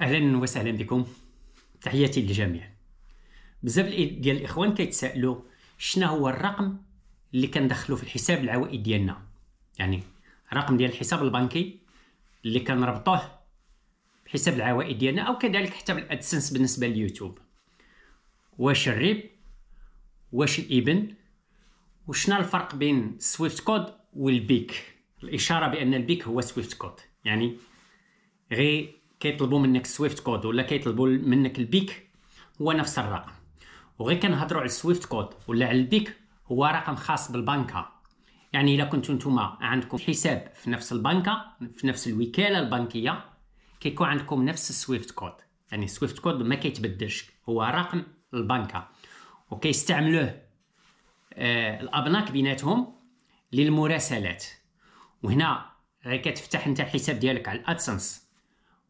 اهلا وسهلا بكم تحياتي للجميع بزاف ديال الاخوان كيتسائلوا شنو هو الرقم اللي كندخلو في الحساب العوائد ديالنا يعني رقم ديال الحساب البنكي اللي كنربطوه بحساب العوائد ديالنا او كذلك حتى بالادسنس بالنسبه لليوتيوب واش الربح واش الابن وشنا الفرق بين سويفت كود والبيك الاشاره بان البيك هو سويفت كود يعني غير كيطلبوا منك سويفت كود ولا كيطلبوا منك البيك هو نفس الرقم وغير كنهضروا على السويفت كود ولا على البيك هو رقم خاص بالبنكه يعني الا كنتو نتوما عندكم حساب في نفس البنكه في نفس الوكاله البنكيه كيكون عندكم نفس السويفت كود يعني السويفت كود ما كيتبدلش هو رقم البنكه وكيستعملوه آه الابناك بيناتهم للمراسلات وهنا غير كتفتح انت الحساب ديالك على الادسنس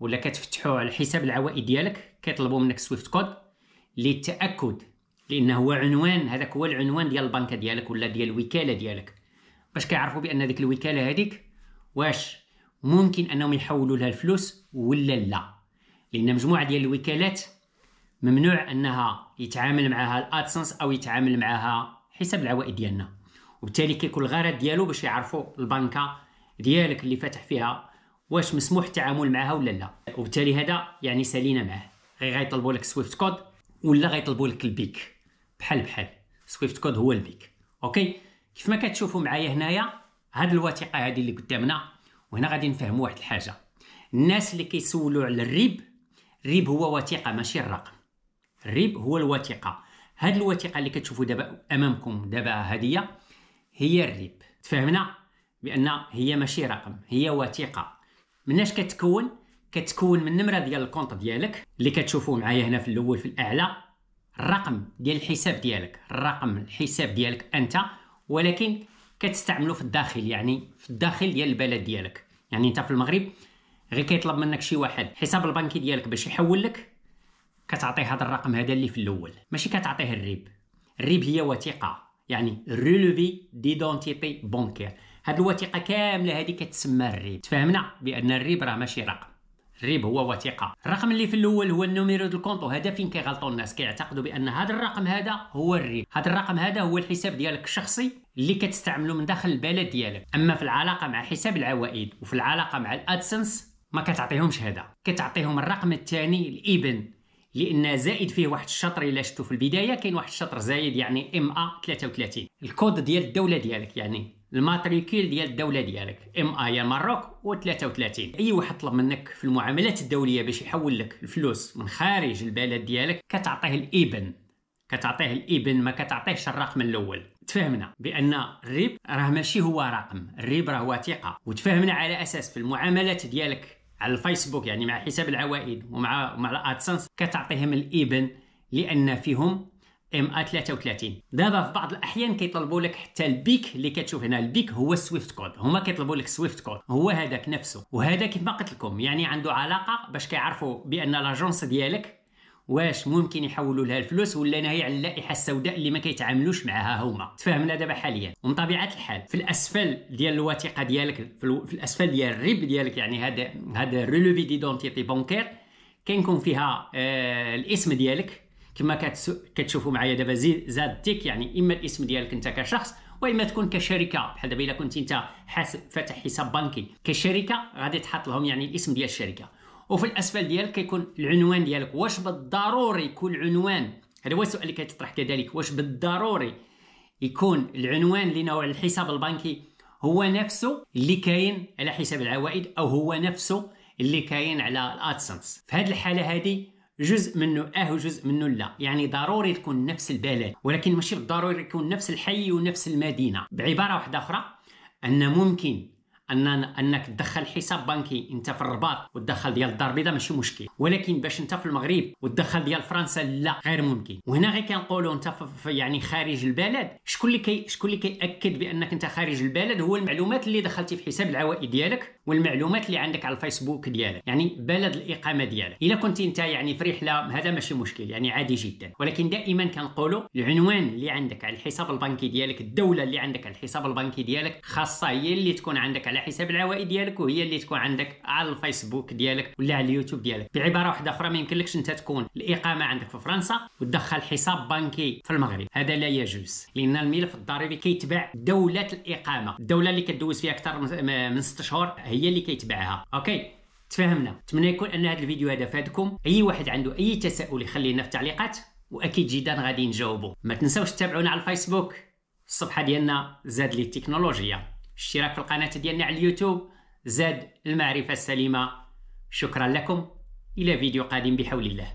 ولا كتفتحو على الحساب العوائد ديالك كيطلبوا منك سويفت كود للتاكد لانه هو عنوان هذاك هو العنوان ديال البنكه ديالك ولا ديال الوكاله ديالك باش كيعرفوا بان ديك الوكاله هذيك واش ممكن انهم يحولوا لها الفلوس ولا لا لان مجموعه ديال الوكالات ممنوع انها يتعامل معها الادسنس او يتعامل معها حساب العوائد ديالنا وبالتالي كيكون الغرض ديالو باش يعرفوا البنكه ديالك اللي فاتح فيها واش مسموح التعامل معها ولا لا وبالتالي هذا يعني سالينا معاه غير غيطلبوا لك سويفت كود ولا غيطلبوا لك البيك بحال بحال سويفت كود هو البيك اوكي كيف ما كتشوفوا معايا هنايا هذه الوثيقه هذه اللي قدامنا وهنا غادي نفهموا واحد الحاجه الناس اللي كيسولوا على الريب الريب هو وثيقه ماشي الرقم الريب هو الوثيقه هاد الوثيقه اللي كتشوفوا دابا امامكم دابا هديه هي الريب تفهمنا بان هي ماشي رقم هي وثيقه مناش كتكون كتكون من النمره ديال الكونط ديالك اللي كتشوفوه معايا هنا في الاول في الاعلى الرقم ديال الحساب ديالك الرقم الحساب ديالك انت ولكن كتستعملو في الداخل يعني في الداخل ديال البلد ديالك يعني انت في المغرب غير كيطلب منك شي واحد حساب البنكي ديالك باش يحول لك كتعطيه هذا الرقم هذا اللي في الاول ماشي كتعطيه الريب الريب هي وثيقه يعني ريلوفي ديدونتيتي بونكير هاد الوثيقه كامله هذه كتسمى الريب تفهمنا بان الريب راه ماشي رقم الريب هو وثيقه الرقم اللي في الاول هو النوميرو دو الكونط وهذا فين كيغلطوا الناس كيعتقدوا بان هذا الرقم هذا هو الريب هذا الرقم هذا هو الحساب ديالك الشخصي اللي كتستعملو من داخل البلد ديالك اما في العلاقه مع حساب العوائد وفي العلاقه مع الادسنس ما كتعطيهمش هذا كتعطيهم الرقم الثاني الابن لان زائد فيه واحد الشطر الا شفتو في البدايه كاين واحد الشطر زايد يعني ام ا 33 الكود ديال الدوله ديالك يعني الماتريكيل ديال الدوله ديالك ام اي ماروك و33 اي واحد طلب منك في المعاملات الدوليه باش يحول لك الفلوس من خارج البلد ديالك كتعطيه الابن كتعطيه الابن ما كتعطيهش الرقم الاول تفهمنا بان الريب راه ماشي هو رقم الريب راه هو ثقه وتفهمنا على اساس في المعاملات ديالك على الفيسبوك يعني مع حساب العوائد ومع مع الادسنس كتعطيهم الابن لان فيهم ام ا 33 دابا في بعض الاحيان كيطلبوا لك حتى البيك اللي كتشوف هنا البيك هو السويفت كود هما كيطلبوا لك سويفت كود هو هذاك نفسه وهذا كيف ما قلت لكم يعني عنده علاقه باش كيعرفوا بان لاجونس ديالك واش ممكن يحولوا لها الفلوس ولا ناهي على اللائحه السوداء اللي ما كيتعاملوش معها هما تفاهمنا دابا حاليا ومن طبيعه الحال في الاسفل ديال الوثيقه ديالك في الاسفل ديال الريب ديالك يعني هذا هذا ريلوفي ديدونتيتي بونكير كيكون فيها آه الاسم ديالك كما كتشوفوا معايا دابا زاد تيك يعني اما الاسم ديالك انت كشخص واما تكون كشركه بحال دابا الا كنت انت حاسب فاتح حساب بنكي كشركه غادي تحط لهم يعني الاسم ديال الشركه وفي الاسفل ديالك كيكون العنوان ديالك واش بالضروري يكون العنوان هذا هو السؤال اللي كيتطرح كذلك واش بالضروري يكون العنوان اللي نوع الحساب البنكي هو نفسه اللي كاين على حساب العوائد او هو نفسه اللي كاين على الادسنس في هذه الحاله هذه جزء منه اه وجزء منه لا يعني ضروري تكون نفس البلد ولكن ماشي بالضروري يكون نفس الحي ونفس المدينه بعباره واحده اخرى ان ممكن ان انك تدخل حساب بنكي انت في الرباط وتدخل ديال الدار البيضاء ماشي مشكل ولكن باش انت في المغرب وتدخل ديال فرنسا لا غير ممكن وهنا غير كنقولوا انت في يعني خارج البلد شكون اللي كي شكون اللي كياكد بانك انت خارج البلد هو المعلومات اللي دخلتي في حساب العوائد ديالك والمعلومات اللي عندك على الفيسبوك ديالك يعني بلد الاقامه ديالك الا كنت انت يعني في رحله هذا ماشي مشكل يعني عادي جدا ولكن دائما كنقولوا العنوان اللي عندك على الحساب البنكي ديالك الدوله اللي عندك على الحساب البنكي ديالك خاصه هي اللي تكون عندك على على حساب العوائد ديالك وهي اللي تكون عندك على الفيسبوك ديالك ولا على اليوتيوب ديالك بعباره واحده اخرى ما يمكنلكش انت تكون الاقامه عندك في فرنسا وتدخل حساب بنكي في المغرب هذا لا يجوز لان الملف الضريبي كيتبع دوله الاقامه الدوله اللي كدوز فيها اكثر من 6 شهور هي اللي كيتبعها اوكي تفاهمنا نتمنى يكون ان هذا الفيديو هذا فادكم اي واحد عنده اي تساؤل يخلينا في التعليقات واكيد جدا غادي نجاوبه ما تنساوش تتابعونا على الفيسبوك الصفحه ديالنا زاد لي التكنولوجيا الاشتراك في القناة ديالنا على اليوتيوب زاد المعرفة السليمة شكرا لكم إلى فيديو قادم بحول الله